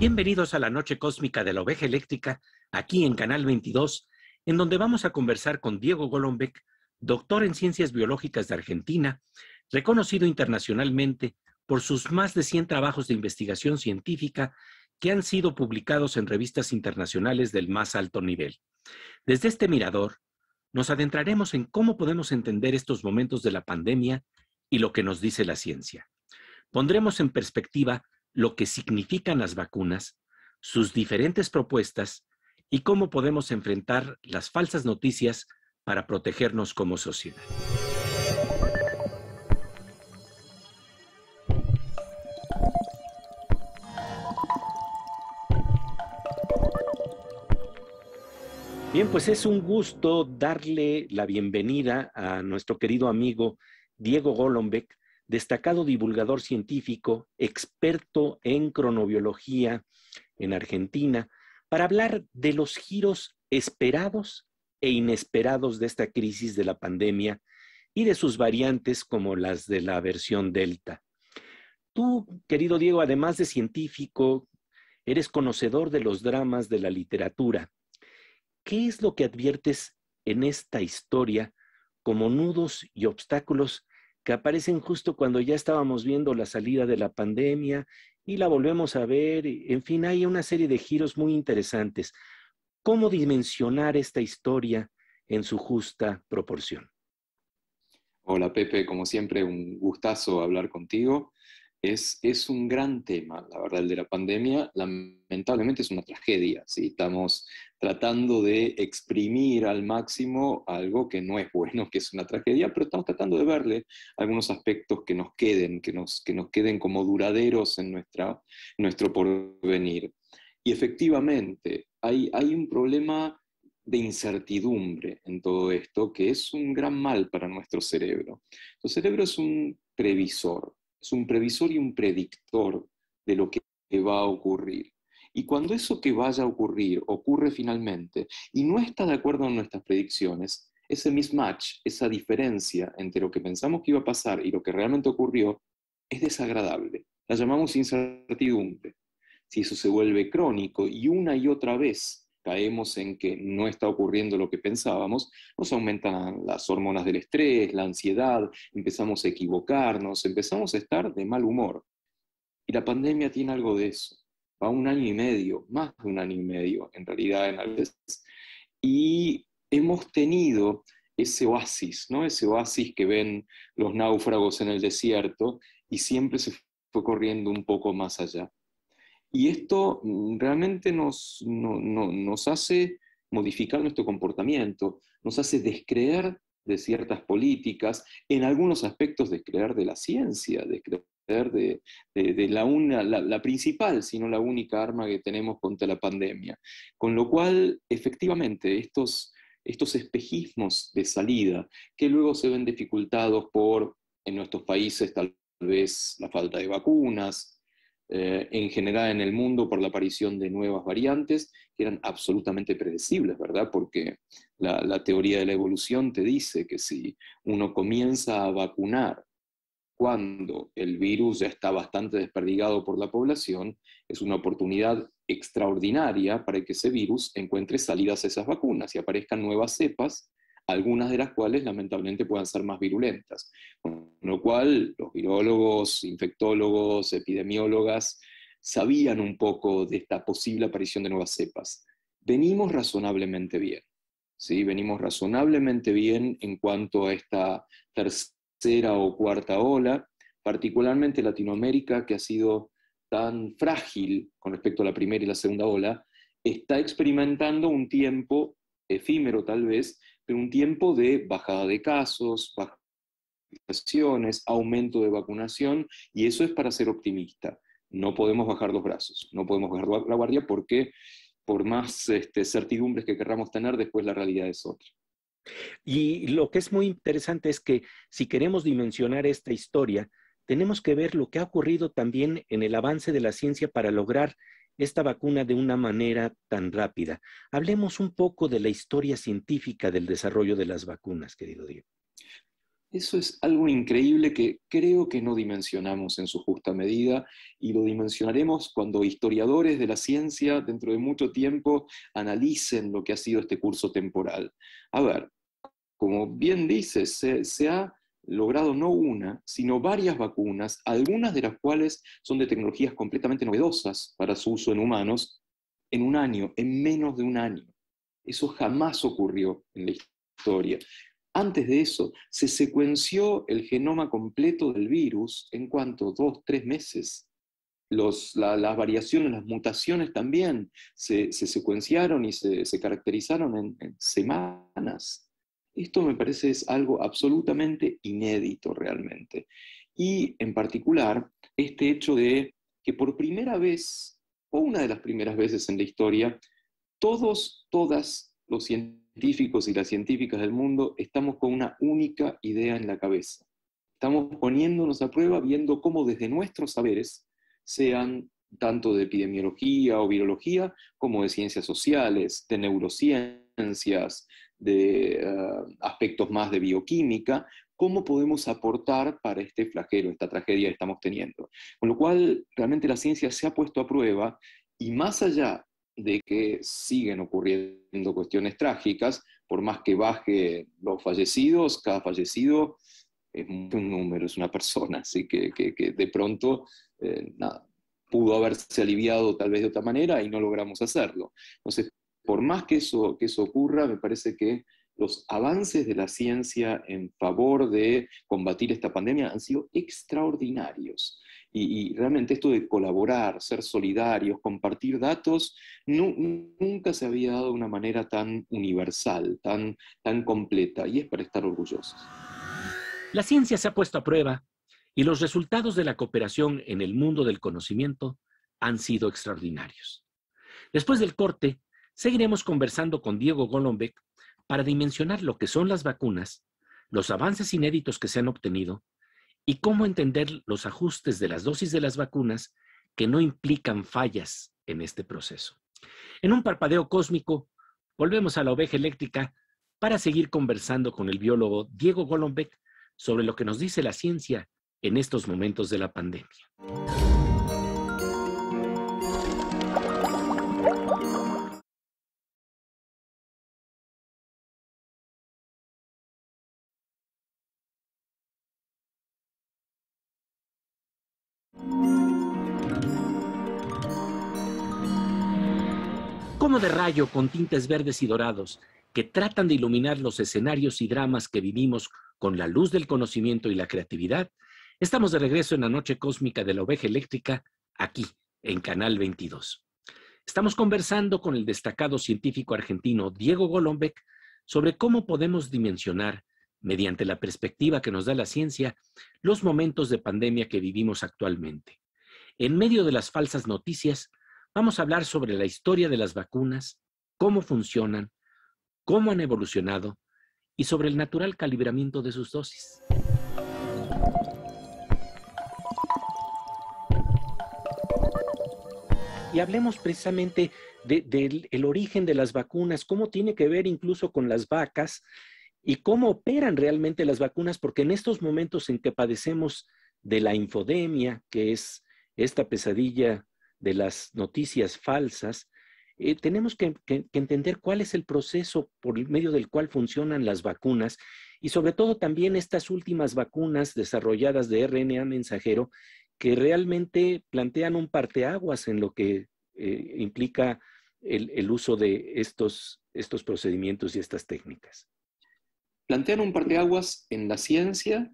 Bienvenidos a la Noche Cósmica de la Oveja Eléctrica, aquí en Canal 22, en donde vamos a conversar con Diego Golombek, doctor en Ciencias Biológicas de Argentina, reconocido internacionalmente por sus más de 100 trabajos de investigación científica que han sido publicados en revistas internacionales del más alto nivel. Desde este mirador, nos adentraremos en cómo podemos entender estos momentos de la pandemia y lo que nos dice la ciencia. Pondremos en perspectiva lo que significan las vacunas, sus diferentes propuestas y cómo podemos enfrentar las falsas noticias para protegernos como sociedad. Bien, pues es un gusto darle la bienvenida a nuestro querido amigo Diego Golombek, destacado divulgador científico, experto en cronobiología en Argentina, para hablar de los giros esperados e inesperados de esta crisis de la pandemia y de sus variantes como las de la versión Delta. Tú, querido Diego, además de científico, eres conocedor de los dramas de la literatura. ¿Qué es lo que adviertes en esta historia como nudos y obstáculos que aparecen justo cuando ya estábamos viendo la salida de la pandemia y la volvemos a ver. En fin, hay una serie de giros muy interesantes. ¿Cómo dimensionar esta historia en su justa proporción? Hola Pepe, como siempre, un gustazo hablar contigo es, un gran tema, la verdad, el de la pandemia. Lamentablemente es una tragedia, Estamos tratando de exprimir al máximo algo que no es bueno, que es una tragedia, pero estamos tratando de verle algunos aspectos que nos queden, que nos, queden como duraderos en nuestro porvenir. Y efectivamente, hay, hay un problema de incertidumbre en todo esto, que es un gran mal para nuestro cerebro. El cerebro es un previsor, es un previsor y un predictor de lo que va a ocurrir. Y cuando eso que vaya a ocurrir ocurre finalmente y no está de acuerdo con nuestras predicciones, ese mismatch, esa diferencia entre lo que pensamos que iba a pasar y lo que realmente ocurrió, es desagradable. La llamamos incertidumbre. Si eso se vuelve crónico y una y otra vez caemos en que no está ocurriendo lo que pensábamos, nos aumentan las hormonas del estrés, la ansiedad, empezamos a equivocarnos, empezamos a estar de mal humor. Y la pandemia tiene algo de eso. Va un año y medio, más de un año y medio en realidad en veces. Y hemos tenido ese oasis, ¿no? Ese oasis que ven los náufragos en el desierto y siempre se fue corriendo un poco más allá. Y esto mm, realmente nos, hace modificar nuestro comportamiento, nos hace descreer de ciertas políticas, en algunos aspectos descreer de la ciencia, descreer de, de, la, una, la, la, principal, sino la única arma que tenemos contra la pandemia. Con lo cual, efectivamente, estos, estos espejismos de salida, que luego se ven dificultados por, en nuestros países, tal vez la falta de vacunas, eh, en general en el mundo por la aparición de nuevas variantes, que eran absolutamente predecibles, ¿verdad? Porque la, la teoría de la evolución te dice que si uno comienza a vacunar cuando el virus ya está bastante desperdigado por la población, es una oportunidad extraordinaria para que ese virus encuentre salidas a esas vacunas y aparezcan nuevas cepas algunas de las cuales lamentablemente puedan ser más virulentas. Con lo cual, los virólogos, infectólogos, epidemiólogas sabían un poco de esta posible aparición de nuevas cepas. Venimos razonablemente bien, ¿sí? Venimos razonablemente bien en cuanto a esta tercera o cuarta ola, particularmente Latinoamérica, que ha sido tan frágil con respecto a la primera y la segunda ola, está experimentando un tiempo efímero tal vez, un tiempo de bajada de casos, vacunaciones, aumento de vacunación, y eso es para ser optimista. No podemos bajar los brazos, no podemos bajar la guardia porque por más este, certidumbres que querramos tener, después la realidad es otra. Y lo que es muy interesante es que si queremos dimensionar esta historia, tenemos que ver lo que ha ocurrido también en el avance de la ciencia para lograr esta vacuna de una manera tan rápida. Hablemos un poco de la historia científica del desarrollo de las vacunas, querido Diego. Eso es algo increíble que creo que no dimensionamos en su justa medida y lo dimensionaremos cuando historiadores de la ciencia dentro de mucho tiempo analicen lo que ha sido este curso temporal. A ver, como bien dices, se ha logrado no una, sino varias vacunas, algunas de las cuales son de tecnologías completamente novedosas para su uso en humanos, en un año, en menos de un año. Eso jamás ocurrió en la historia. Antes de eso, se secuenció el genoma completo del virus en cuanto dos, tres meses. las variaciones, las mutaciones también se, secuenciaron y se, se caracterizaron en semanas. Esto me parece es algo absolutamente inédito realmente. Y en particular, este hecho de que por primera vez, o una de las primeras veces en la historia, todos, todas los científicos y las científicas del mundo estamos con una única idea en la cabeza. Estamos poniéndonos a prueba viendo cómo desde nuestros saberes, sean tanto de epidemiología o virología, como de ciencias sociales, de neurociencias, de eh, aspectos más de bioquímica, cómo podemos aportar para este flagelo, esta tragedia que estamos teniendo. Con lo cual, realmente la ciencia se ha puesto a prueba y más allá de que siguen ocurriendo cuestiones trágicas, por más que baje los fallecidos, cada fallecido es un número, es una persona, así que, de pronto, eh, pudo haberse aliviado tal vez de otra manera y no logramos hacerlo. Entonces, por más que eso, que eso ocurra, me parece que los avances de la ciencia en favor de combatir esta pandemia han sido extraordinarios. Y, realmente esto de colaborar, ser solidarios, compartir datos, nunca se había dado de una manera tan universal, tan completa, y es para estar orgullosos. La ciencia se ha puesto a prueba y los resultados de la cooperación en el mundo del conocimiento han sido extraordinarios. Después del corte, Seguiremos conversando con Diego Golombek para dimensionar lo que son las vacunas, los avances inéditos que se han obtenido y cómo entender los ajustes de las dosis de las vacunas que no implican fallas en este proceso. En un parpadeo cósmico, volvemos a la oveja eléctrica para seguir conversando con el biólogo Diego Golombek sobre lo que nos dice la ciencia en estos momentos de la pandemia. de rayo con tintes verdes y dorados que tratan de iluminar los escenarios y dramas que vivimos con la luz del conocimiento y la creatividad, estamos de regreso en la noche cósmica de la oveja eléctrica, aquí, en Canal 22. Estamos conversando con el destacado científico argentino Diego Golombek sobre cómo podemos dimensionar, mediante la perspectiva que nos da la ciencia, los momentos de pandemia que vivimos actualmente. En medio de las falsas noticias, Vamos a hablar sobre la historia de las vacunas, cómo funcionan, cómo han evolucionado y sobre el natural calibramiento de sus dosis. Y hablemos precisamente del origen de las vacunas, cómo tiene que ver incluso con las vacas y cómo operan realmente las vacunas, porque en estos momentos en que padecemos de la infodemia, que es esta pesadilla de las noticias falsas, eh, tenemos que, entender cuál es el proceso por medio del cual funcionan las vacunas y sobre todo también estas últimas vacunas desarrolladas de RNA mensajero que realmente plantean un parteaguas en lo que eh, implica el, uso de estos, estos procedimientos y estas técnicas. Plantean un parteaguas en la ciencia,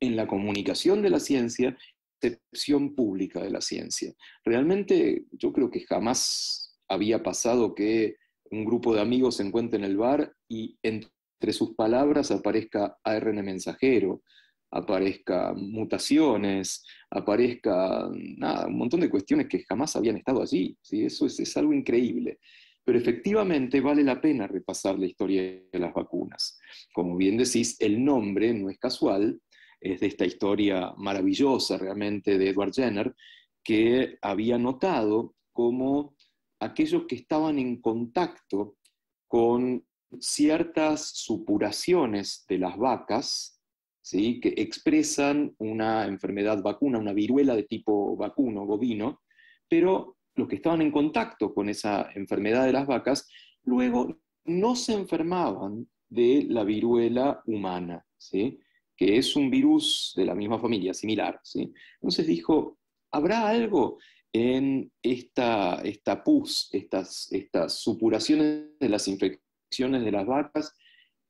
en la comunicación de la ciencia percepción pública de la ciencia. Realmente yo creo que jamás había pasado que un grupo de amigos se encuentre en el bar y entre sus palabras aparezca ARN mensajero, aparezca mutaciones, aparezca nada, un montón de cuestiones que jamás habían estado allí. ¿sí? Eso es, es algo increíble. Pero efectivamente vale la pena repasar la historia de las vacunas. Como bien decís, el nombre no es casual, es de esta historia maravillosa realmente de Edward Jenner, que había notado cómo aquellos que estaban en contacto con ciertas supuraciones de las vacas, ¿sí? que expresan una enfermedad vacuna, una viruela de tipo vacuno, bovino, pero los que estaban en contacto con esa enfermedad de las vacas, luego no se enfermaban de la viruela humana. ¿sí? que es un virus de la misma familia, similar. ¿sí? Entonces dijo, ¿habrá algo en esta, esta pus, estas, estas supuraciones de las infecciones de las vacas,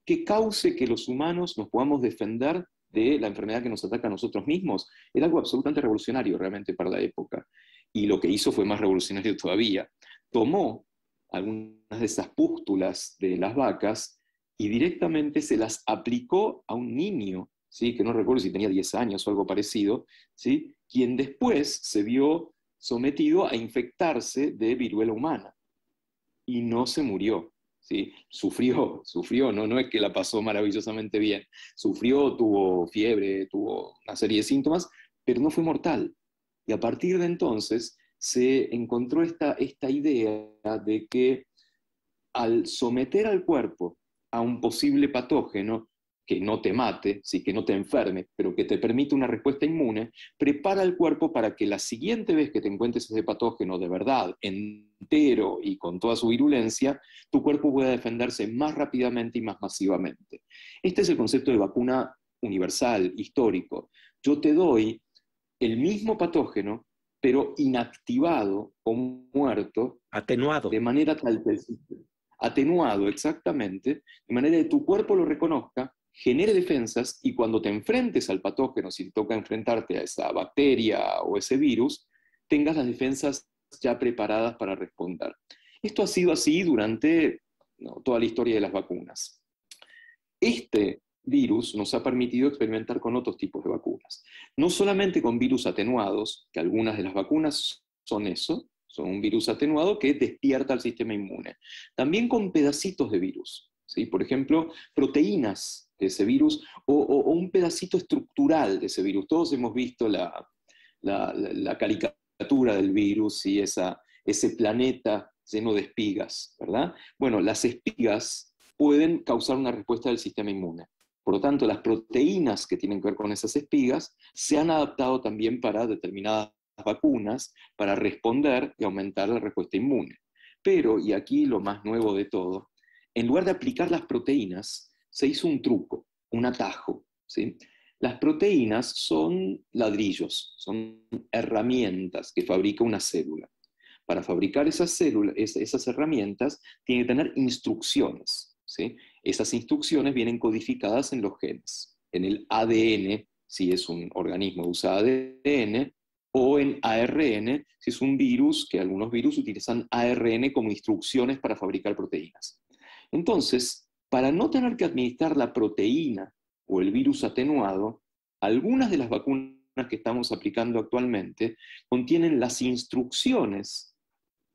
que cause que los humanos nos podamos defender de la enfermedad que nos ataca a nosotros mismos? Era algo absolutamente revolucionario realmente para la época. Y lo que hizo fue más revolucionario todavía. Tomó algunas de esas pústulas de las vacas y directamente se las aplicó a un niño que no recuerdo si tenía 10 años o algo parecido, ¿sí? quien después se vio sometido a infectarse de viruela humana y no se murió. ¿sí? Sufrió, sufrió, no, no es que la pasó maravillosamente bien, sufrió, tuvo fiebre, tuvo una serie de síntomas, pero no fue mortal. Y a partir de entonces se encontró esta, esta idea de que al someter al cuerpo a un posible patógeno, que no te mate, sí, que no te enferme, pero que te permite una respuesta inmune, prepara el cuerpo para que la siguiente vez que te encuentres ese patógeno de verdad, entero y con toda su virulencia, tu cuerpo pueda defenderse más rápidamente y más masivamente. Este es el concepto de vacuna universal, histórico. Yo te doy el mismo patógeno, pero inactivado o muerto. Atenuado. De manera tal que atenuado exactamente, de manera que tu cuerpo lo reconozca genere defensas y cuando te enfrentes al patógeno, si te toca enfrentarte a esa bacteria o ese virus, tengas las defensas ya preparadas para responder. Esto ha sido así durante toda la historia de las vacunas. Este virus nos ha permitido experimentar con otros tipos de vacunas. No solamente con virus atenuados, que algunas de las vacunas son eso, son un virus atenuado que despierta al sistema inmune. También con pedacitos de virus. Por ejemplo, proteínas de ese virus o, un pedacito estructural de ese virus. Todos hemos visto la, caricatura del virus y ese planeta lleno de espigas, ¿verdad? Bueno, las espigas pueden causar una respuesta del sistema inmune. Por lo tanto, las proteínas que tienen que ver con esas espigas se han adaptado también para determinadas vacunas para responder y aumentar la respuesta inmune. Pero, y aquí lo más nuevo de todo, en lugar de aplicar las proteínas, se hizo un truco, un atajo. Las proteínas son ladrillos, son herramientas que fabrica una célula. Para fabricar esas, herramientas tiene que tener instrucciones. Esas instrucciones vienen codificadas en los genes, en el ADN, si es un organismo que usa ADN, o en ARN, si es un virus, que algunos virus utilizan ARN como instrucciones para fabricar proteínas. Entonces, para no tener que administrar la proteína o el virus atenuado, algunas de las vacunas que estamos aplicando actualmente contienen las instrucciones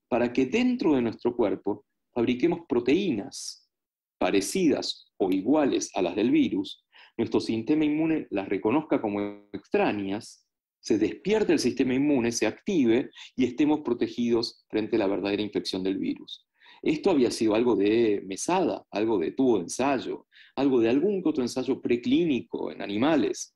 para que dentro de nuestro cuerpo fabriquemos proteínas parecidas o iguales a las del virus, nuestro sistema inmune las reconozca como extrañas, se despierte el sistema inmune, se active y estemos protegidos frente a la verdadera infección del virus. Esto había sido algo de mesada, algo de tubo de ensayo, algo de algún otro ensayo preclínico en animales,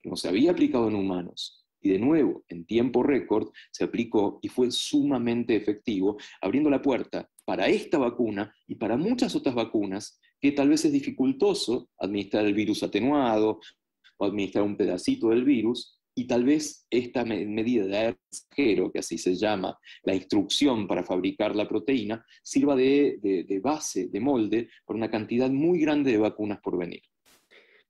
que no se había aplicado en humanos. Y de nuevo, en tiempo récord, se aplicó y fue sumamente efectivo, abriendo la puerta para esta vacuna y para muchas otras vacunas que tal vez es dificultoso administrar el virus atenuado o administrar un pedacito del virus, y tal vez esta medida de arquero, que así se llama, la instrucción para fabricar la proteína, sirva de, base, de molde, para una cantidad muy grande de vacunas por venir.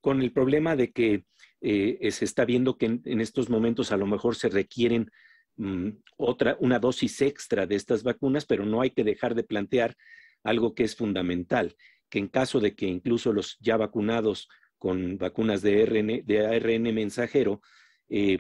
Con el problema de que eh, eh, se está viendo que en, estos momentos a lo mejor se requieren mm, una dosis extra de estas vacunas, pero no hay que dejar de plantear algo que es fundamental, que en caso de que incluso los ya vacunados con vacunas de, de ARN mensajero eh,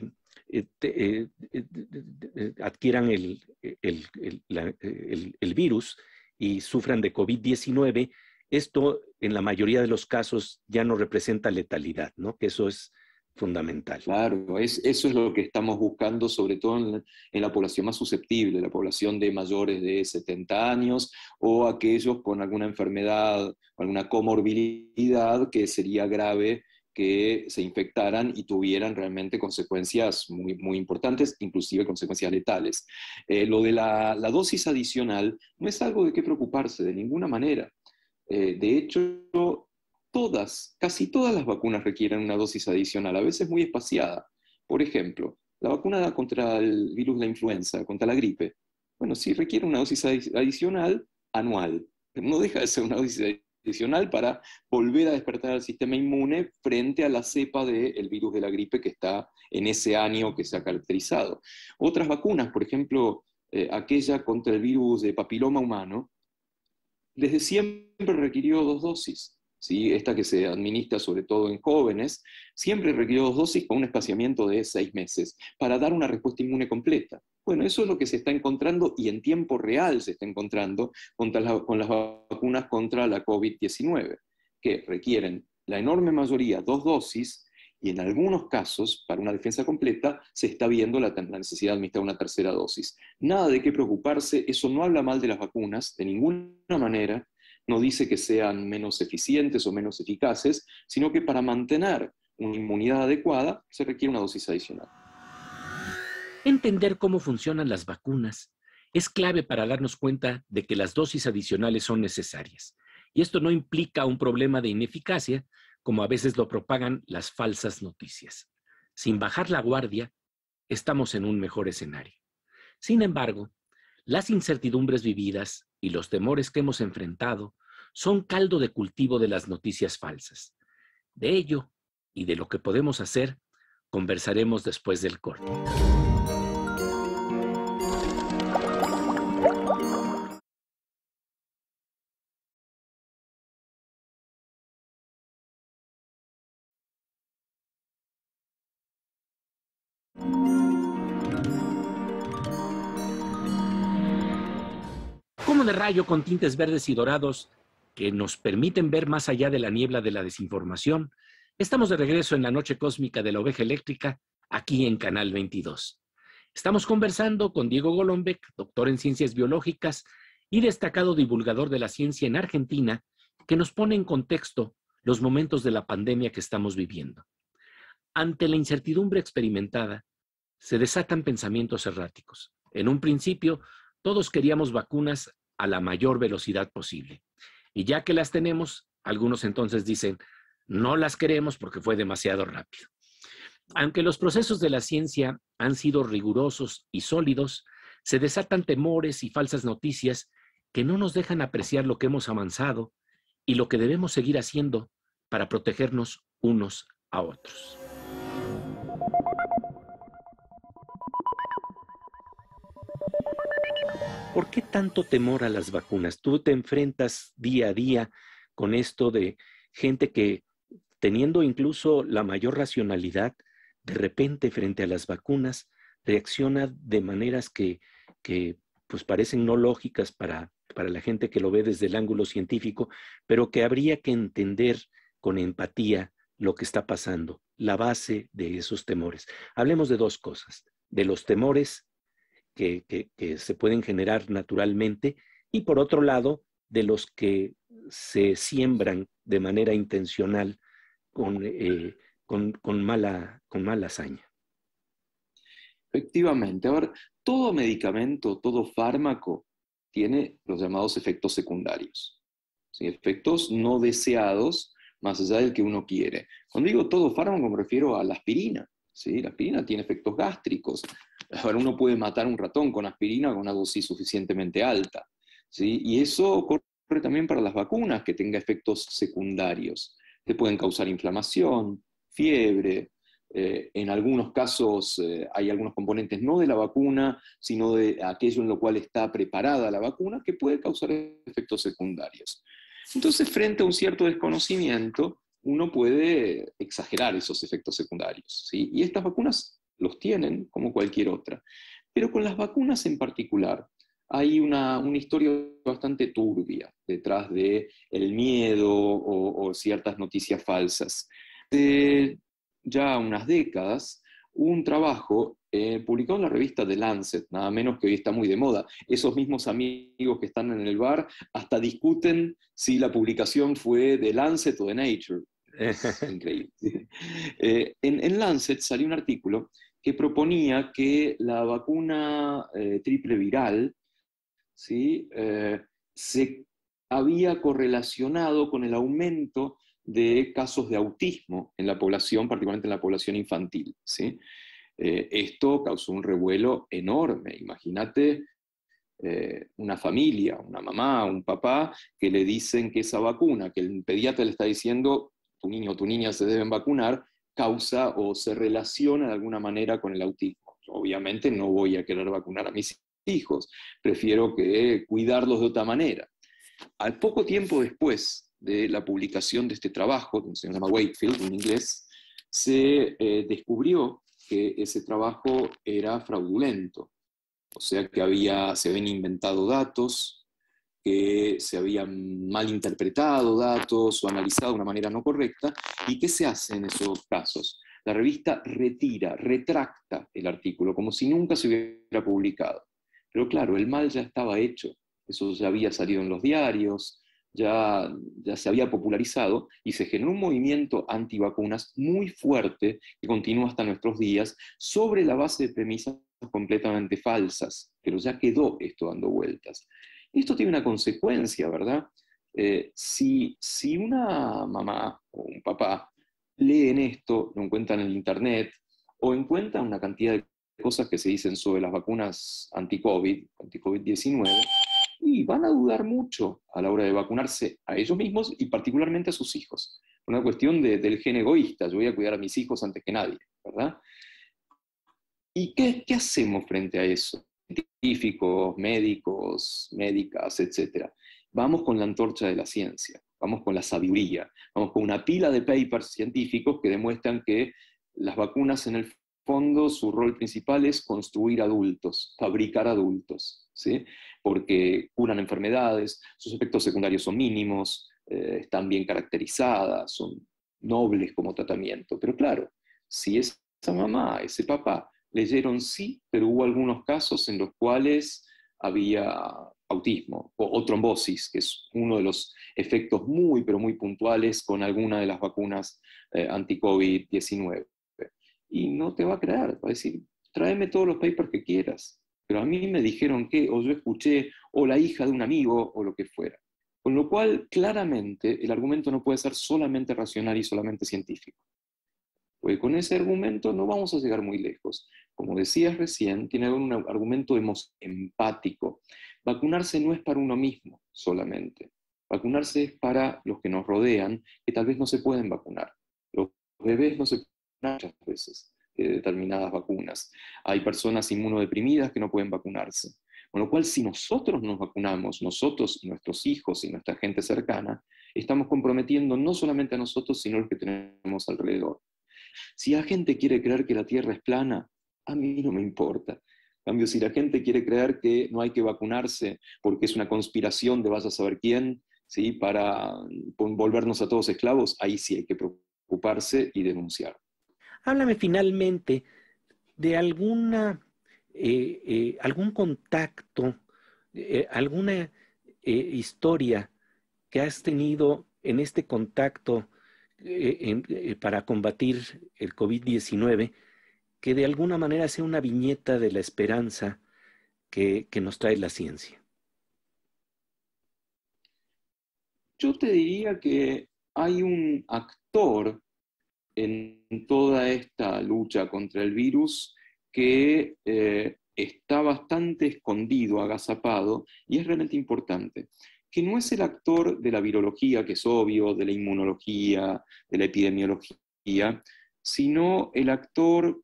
adquieran el, el, virus y sufran de COVID-19, esto en la mayoría de los casos ya no representa letalidad, ¿no? Que eso es fundamental. Claro, es, eso es lo que estamos buscando, sobre todo en la, en la, población más susceptible, la población de mayores de 70 años o aquellos con alguna enfermedad, alguna comorbilidad que sería grave que se infectaran y tuvieran realmente consecuencias muy, importantes, inclusive consecuencias letales. Eh, lo de la, dosis adicional no es algo de qué preocuparse de ninguna manera. Eh, de hecho, todas, casi todas las vacunas requieren una dosis adicional, a veces muy espaciada. Por ejemplo, la vacuna contra el virus de la influenza, contra la gripe, bueno, sí requiere una dosis adicional anual, no deja de ser una dosis adicional para volver a despertar al sistema inmune frente a la cepa del virus de la gripe que está en ese año que se ha caracterizado. Otras vacunas, por ejemplo, eh, aquella contra el virus de papiloma humano, desde siempre requirió dos dosis. ¿sí? Esta que se administra sobre todo en jóvenes, siempre requirió dos dosis con un espaciamiento de seis meses para dar una respuesta inmune completa. Bueno, eso es lo que se está encontrando y en tiempo real se está encontrando con las vacunas contra la COVID-19, que requieren la enorme mayoría dos dosis y en algunos casos, para una defensa completa, se está viendo la, la necesidad de administrar una tercera dosis. Nada de qué preocuparse, eso no habla mal de las vacunas, de ninguna manera, no dice que sean menos eficientes o menos eficaces, sino que para mantener una inmunidad adecuada se requiere una dosis adicional. Entender cómo funcionan las vacunas es clave para darnos cuenta de que las dosis adicionales son necesarias. Y esto no implica un problema de ineficacia, como a veces lo propagan las falsas noticias. Sin bajar la guardia, estamos en un mejor escenario. Sin embargo, las incertidumbres vividas y los temores que hemos enfrentado son caldo de cultivo de las noticias falsas. De ello y de lo que podemos hacer, conversaremos después del corte. rayo con tintes verdes y dorados que nos permiten ver más allá de la niebla de la desinformación, estamos de regreso en la noche cósmica de la oveja eléctrica, aquí en Canal 22. Estamos conversando con Diego Golombek, doctor en ciencias biológicas y destacado divulgador de la ciencia en Argentina, que nos pone en contexto los momentos de la pandemia que estamos viviendo. Ante la incertidumbre experimentada, se desatan pensamientos erráticos. En un principio, todos queríamos vacunas a la mayor velocidad posible. Y ya que las tenemos, algunos entonces dicen, no las queremos porque fue demasiado rápido. Aunque los procesos de la ciencia han sido rigurosos y sólidos, se desatan temores y falsas noticias que no nos dejan apreciar lo que hemos avanzado y lo que debemos seguir haciendo para protegernos unos a otros. ¿Por qué tanto temor a las vacunas? Tú te enfrentas día a día con esto de gente que, teniendo incluso la mayor racionalidad, de repente frente a las vacunas reacciona de maneras que, pues parecen no lógicas para, para la gente que lo ve desde el ángulo científico, pero que habría que entender con empatía lo que está pasando, la base de esos temores. Hablemos de dos cosas, de los temores que, se pueden generar naturalmente y por otro lado de los que se siembran de manera intencional con, eh, mala, hazaña. Efectivamente. A ver, todo medicamento, todo fármaco tiene los llamados efectos secundarios. Efectos no deseados, más allá del que uno quiere. Cuando digo todo fármaco me refiero a la aspirina. ¿sí? La aspirina tiene efectos gástricos, Ahora uno puede matar un ratón con aspirina con una dosis suficientemente alta. Y eso ocurre también para las vacunas, que tenga efectos secundarios, que pueden causar inflamación, fiebre. Eh, en algunos casos eh, hay algunos componentes no de la vacuna, sino de aquello en lo cual está preparada la vacuna, que puede causar efectos secundarios. Entonces, frente a un cierto desconocimiento, uno puede exagerar esos efectos secundarios. Y estas vacunas los tienen como cualquier otra. Pero con las vacunas en particular, hay una, historia bastante turbia detrás de el miedo o, ciertas noticias falsas. De ya unas décadas, un trabajo eh, publicado en la revista The Lancet, nada menos que hoy está muy de moda. Esos mismos amigos que están en el bar hasta discuten si la publicación fue de Lancet o de Nature. Es increíble. Eh, en, en Lancet salió un artículo que proponía que la vacuna eh, triple viral ¿sí? Eh, se había correlacionado con el aumento de casos de autismo en la población, particularmente en la población infantil. Eh, esto causó un revuelo enorme. Imagínate una familia, una mamá, un papá, que le dicen que esa vacuna, que el pediatra le está diciendo, tu niño o tu niña se deben vacunar, causa o se relaciona de alguna manera con el autismo. Obviamente no voy a querer vacunar a mis hijos, prefiero que cuidarlos de otra manera. Al poco tiempo después de la publicación de este trabajo, que se llama Wakefield en inglés, se eh, descubrió que ese trabajo era fraudulento, o sea que había, se habían inventado datos, que se habían malinterpretado datos o analizado de una manera no correcta. ¿Y qué se hace en esos casos? La revista retira, retracta el artículo, como si nunca se hubiera publicado. Pero claro, el mal ya estaba hecho, eso ya había salido en los diarios, ya, ya se había popularizado y se generó un movimiento antivacunas muy fuerte que continúa hasta nuestros días sobre la base de premisas completamente falsas, pero ya quedó esto dando vueltas. Esto tiene una consecuencia, ¿verdad? Eh, si, una mamá o un papá leen esto, lo encuentran en Internet o encuentran una cantidad de cosas que se dicen sobre las vacunas anti-COVID, anti-COVID-19, y van a dudar mucho a la hora de vacunarse a ellos mismos y particularmente a sus hijos. Una cuestión del gen egoísta, yo voy a cuidar a mis hijos antes que nadie, ¿verdad? ¿Y qué hacemos frente a eso? científicos, médicos, médicas, etc. Vamos con la antorcha de la ciencia, vamos con la sabiduría, vamos con una pila de papers científicos que demuestran que las vacunas en el fondo su rol principal es construir adultos, fabricar adultos, ¿sí? porque curan enfermedades, sus efectos secundarios son mínimos, eh, están bien caracterizadas, son nobles como tratamiento. Pero claro, si esa mamá, ese papá leyeron sí, pero hubo algunos casos en los cuales había autismo o, trombosis, que es uno de los efectos muy, pero muy puntuales con alguna de las vacunas eh, anti-COVID-19. Y no te va a creer, va a decir, tráeme todos los papers que quieras, pero a mí me dijeron que, o yo escuché, o la hija de un amigo, o lo que fuera. Con lo cual, claramente, el argumento no puede ser solamente racional y solamente científico. Porque con ese argumento no vamos a llegar muy lejos. Como decías recién, tiene un argumento empático. Vacunarse no es para uno mismo solamente. Vacunarse es para los que nos rodean, que tal vez no se pueden vacunar. Los bebés no se pueden vacunar muchas veces de eh, determinadas vacunas. Hay personas inmunodeprimidas que no pueden vacunarse. Con lo cual, si nosotros nos vacunamos, nosotros nuestros hijos y nuestra gente cercana, estamos comprometiendo no solamente a nosotros, sino a los que tenemos alrededor. Si la gente quiere creer que la Tierra es plana, a mí no me importa. En cambio, si la gente quiere creer que no hay que vacunarse porque es una conspiración de vas a saber quién, ¿sí? para volvernos a todos esclavos, ahí sí hay que preocuparse y denunciar. Háblame finalmente de alguna, eh, eh, algún contacto, eh, alguna historia que has tenido en este contacto eh, para combatir el COVID-19, que de alguna manera sea una viñeta de la esperanza que, nos trae la ciencia? Yo te diría que hay un actor en toda esta lucha contra el virus que eh, está bastante escondido, agazapado, y es realmente importante que no es el actor de la virología, que es obvio, de la inmunología, de la epidemiología, sino el actor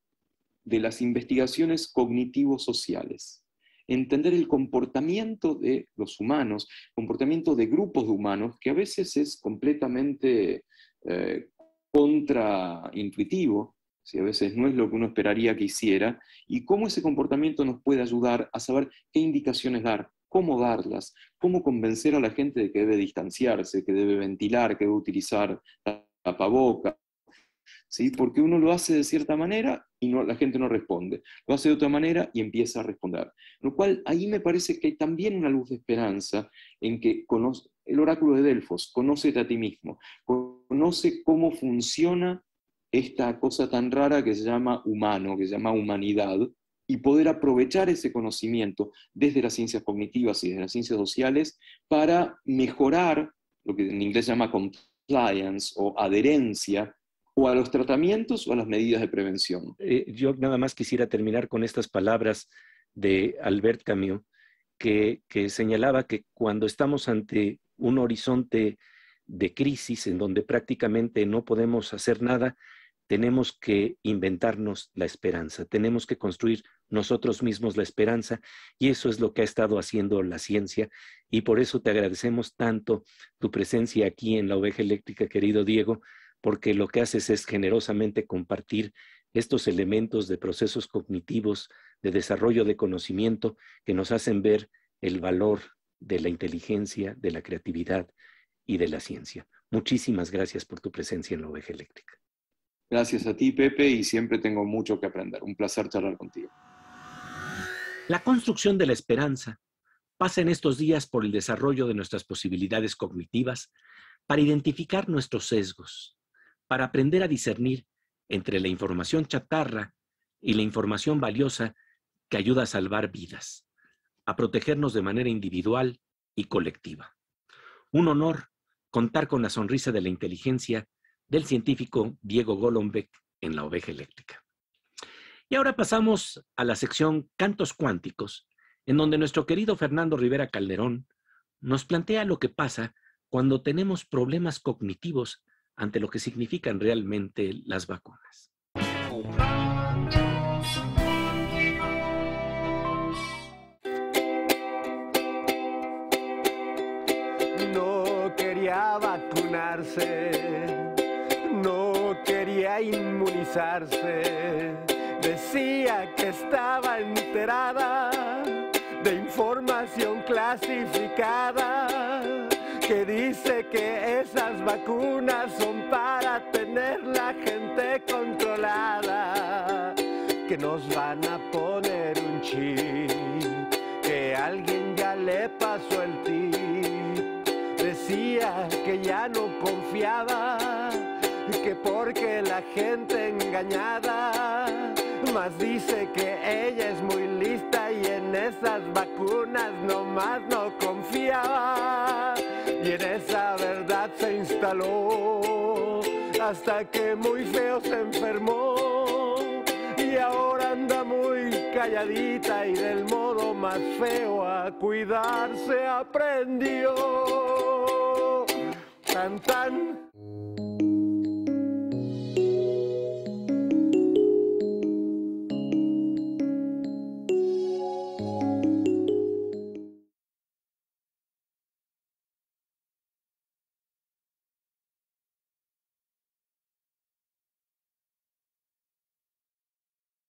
de las investigaciones cognitivo-sociales. Entender el comportamiento de los humanos, comportamiento de grupos de humanos, que a veces es completamente eh, contraintuitivo, si a veces no es lo que uno esperaría que hiciera, y cómo ese comportamiento nos puede ayudar a saber qué indicaciones dar cómo darlas, cómo convencer a la gente de que debe distanciarse, que debe ventilar, que debe utilizar tapaboca, ¿sí? porque uno lo hace de cierta manera y la gente no responde, lo hace de otra manera y empieza a responder. Lo cual ahí me parece que hay también una luz de esperanza en que el oráculo de Delfos, conócete a ti mismo, conoce cómo funciona esta cosa tan rara que se llama humano, que se llama humanidad, y poder aprovechar ese conocimiento desde las ciencias cognitivas y desde las ciencias sociales para mejorar lo que en inglés se llama compliance o adherencia o a los tratamientos o a las medidas de prevención. Eh, yo nada más quisiera terminar con estas palabras de Albert Camus, que, que señalaba que cuando estamos ante un horizonte de crisis en donde prácticamente no podemos hacer nada, tenemos que inventarnos la esperanza, tenemos que construir nosotros mismos la esperanza y eso es lo que ha estado haciendo la ciencia y por eso te agradecemos tanto tu presencia aquí en la oveja eléctrica, querido Diego, porque lo que haces es generosamente compartir estos elementos de procesos cognitivos, de desarrollo de conocimiento que nos hacen ver el valor de la inteligencia, de la creatividad y de la ciencia. Muchísimas gracias por tu presencia en la oveja eléctrica. Gracias a ti, Pepe, y siempre tengo mucho que aprender. Un placer charlar contigo. La construcción de la esperanza pasa en estos días por el desarrollo de nuestras posibilidades cognitivas para identificar nuestros sesgos, para aprender a discernir entre la información chatarra y la información valiosa que ayuda a salvar vidas, a protegernos de manera individual y colectiva. Un honor contar con la sonrisa de la inteligencia del científico Diego Golombek en La oveja eléctrica. Y ahora pasamos a la sección Cantos cuánticos, en donde nuestro querido Fernando Rivera Calderón nos plantea lo que pasa cuando tenemos problemas cognitivos ante lo que significan realmente las vacunas. No quería vacunarse inmunizarse. Decía que estaba enterada de información clasificada que dice que esas vacunas son para tener la gente controlada, que nos van a poner un chip, que alguien ya le pasó el tip, decía que ya no confiaba que porque la gente engañada más dice que ella es muy lista y en esas vacunas nomás no confiaba y en esa verdad se instaló hasta que muy feo se enfermó y ahora anda muy calladita y del modo más feo a cuidarse aprendió tan tan